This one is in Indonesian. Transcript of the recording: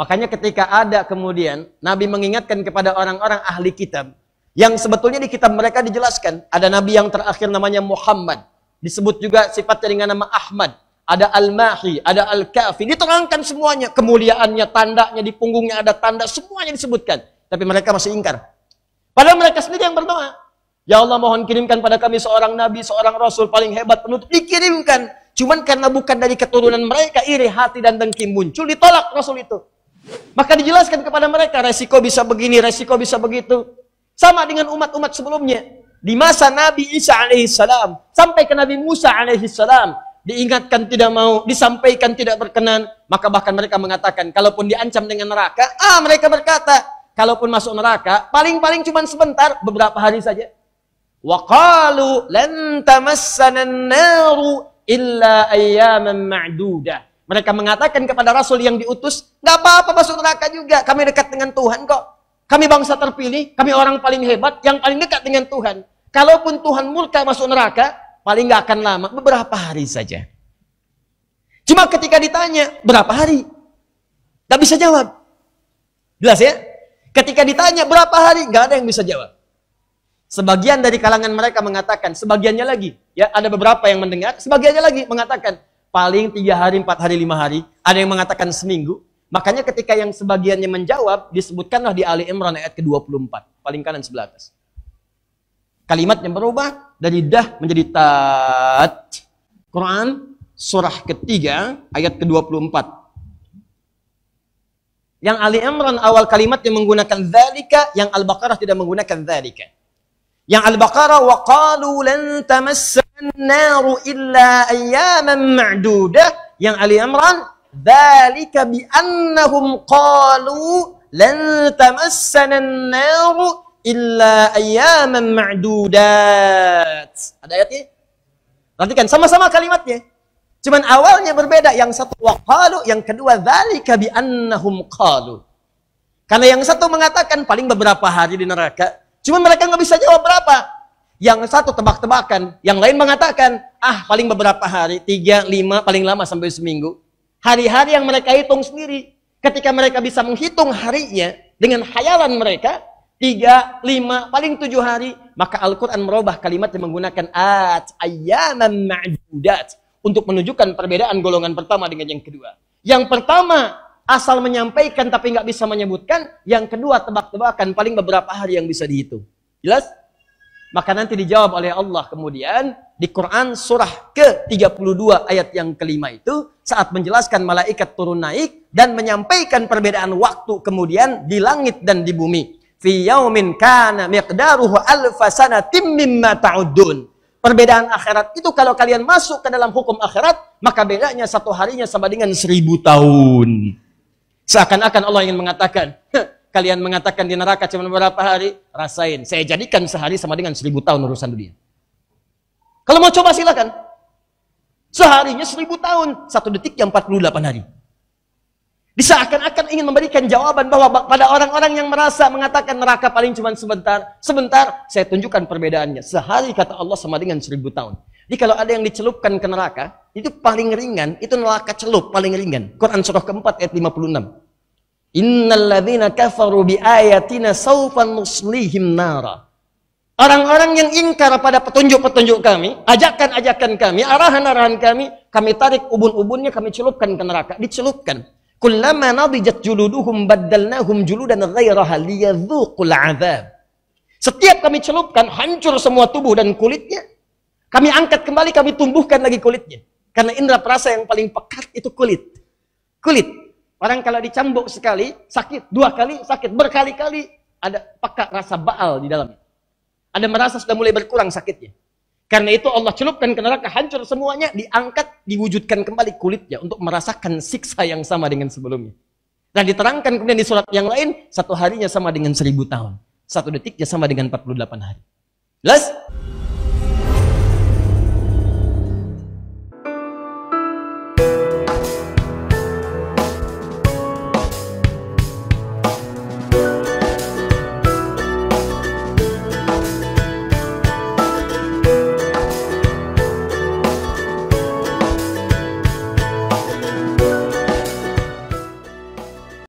Makanya ketika ada kemudian Nabi mengingatkan kepada orang-orang ahli kitab yang sebetulnya di kitab mereka dijelaskan ada nabi yang terakhir namanya Muhammad disebut juga sifatnya dengan nama Ahmad ada Al-Mahi, ada Al-Kafi, diterangkan semuanya, kemuliaannya, tandanya, di punggungnya ada tanda, semuanya disebutkan. Tapi mereka masih ingkar. Padahal mereka sendiri yang berdoa. Ya Allah mohon kirimkan pada kami seorang nabi, seorang rasul paling hebat penutup. Dikirimkan. Cuman karena bukan dari keturunan mereka, iri hati dan dengki muncul, ditolak rasul itu. Maka dijelaskan kepada mereka resiko bisa begini, resiko bisa begitu. Sama dengan umat-umat sebelumnya. Di masa Nabi Isa alaihissalam sampai ke Nabi Musa alaihissalam diingatkan tidak mau, disampaikan tidak berkenan, maka bahkan mereka mengatakan kalaupun diancam dengan neraka, ah mereka berkata, kalaupun masuk neraka paling-paling cuma sebentar, beberapa hari saja. Wa qalu lan tamassana illa ayyaman ma'dudah. Mereka mengatakan kepada Rasul yang diutus, nggak apa-apa masuk neraka juga. Kami dekat dengan Tuhan kok. Kami bangsa terpilih, kami orang paling hebat, yang paling dekat dengan Tuhan. Kalaupun Tuhan murka masuk neraka, paling nggak akan lama, beberapa hari saja. Cuma ketika ditanya, berapa hari? tidak bisa jawab. Jelas ya? Ketika ditanya berapa hari, nggak ada yang bisa jawab. Sebagian dari kalangan mereka mengatakan, sebagiannya lagi, ya ada beberapa yang mendengar, sebagiannya lagi mengatakan, paling tiga hari, empat hari, lima hari. Ada yang mengatakan seminggu. Makanya ketika yang sebagiannya menjawab, disebutkanlah di Ali Imran ayat ke-24. Paling kanan sebelah atas. Kalimatnya berubah dari dah menjadi tat. Quran surah ketiga ayat ke-24. Yang Ali Imran awal yang menggunakan zalika, yang Al-Baqarah tidak menggunakan zalika. Yang Al-Baqarah waqalu lan naru illa ayyaman ma'dudah yang Ali Imran dzalika bi annahum qalu lan tamassana an-naru illa ayyaman ma'dudat. Ada ayatnya? kan sama-sama kalimatnya. Cuman awalnya berbeda. Yang satu waqalu, yang kedua dzalika bi annahum qalu. Karena yang satu mengatakan paling beberapa hari di neraka. Cuman mereka nggak bisa jawab berapa. Yang satu tebak-tebakan, yang lain mengatakan, ah paling beberapa hari, tiga, lima, paling lama sampai seminggu. Hari-hari yang mereka hitung sendiri. Ketika mereka bisa menghitung harinya dengan khayalan mereka, tiga, lima, paling tujuh hari, maka Al-Quran merubah kalimat yang menggunakan at ayyaman ma'judat untuk menunjukkan perbedaan golongan pertama dengan yang kedua. Yang pertama asal menyampaikan tapi nggak bisa menyebutkan. Yang kedua tebak-tebakan paling beberapa hari yang bisa dihitung. Jelas? Maka nanti dijawab oleh Allah kemudian di Quran surah ke-32 ayat yang kelima itu saat menjelaskan malaikat turun naik dan menyampaikan perbedaan waktu kemudian di langit dan di bumi. Fi yaumin kana miqdaruhu alfasana ta'udun. Perbedaan akhirat itu kalau kalian masuk ke dalam hukum akhirat, maka bedanya satu harinya sama dengan seribu tahun. Seakan-akan Allah ingin mengatakan, Kalian mengatakan di neraka cuma beberapa hari, rasain. Saya jadikan sehari sama dengan seribu tahun urusan dunia. Kalau mau coba silakan. Seharinya seribu tahun, satu detik yang 48 hari. akan akan ingin memberikan jawaban bahwa pada orang-orang yang merasa mengatakan neraka paling cuma sebentar, sebentar saya tunjukkan perbedaannya. Sehari kata Allah sama dengan seribu tahun. Jadi kalau ada yang dicelupkan ke neraka, itu paling ringan, itu neraka celup paling ringan. Quran surah keempat ayat 56. Innalladzina kafaru bi ayatina sawfa nuslihim nara. Orang-orang yang ingkar pada petunjuk-petunjuk kami, ajakan-ajakan kami, arahan-arahan kami, kami tarik ubun-ubunnya, kami celupkan ke neraka, dicelupkan. Kullama nadijat juluduhum baddalnahum juludan ghairaha liyadzuqul azab. Setiap kami celupkan, hancur semua tubuh dan kulitnya. Kami angkat kembali, kami tumbuhkan lagi kulitnya. Karena indera perasa yang paling pekat itu kulit. Kulit. Orang kalau dicambuk sekali, sakit. Dua kali, sakit. Berkali-kali ada pekat rasa baal di dalamnya. ada merasa sudah mulai berkurang sakitnya. Karena itu Allah celupkan ke neraka, hancur semuanya, diangkat, diwujudkan kembali kulitnya untuk merasakan siksa yang sama dengan sebelumnya. Dan diterangkan kemudian di surat yang lain, satu harinya sama dengan seribu tahun. Satu detiknya sama dengan 48 hari. Jelas?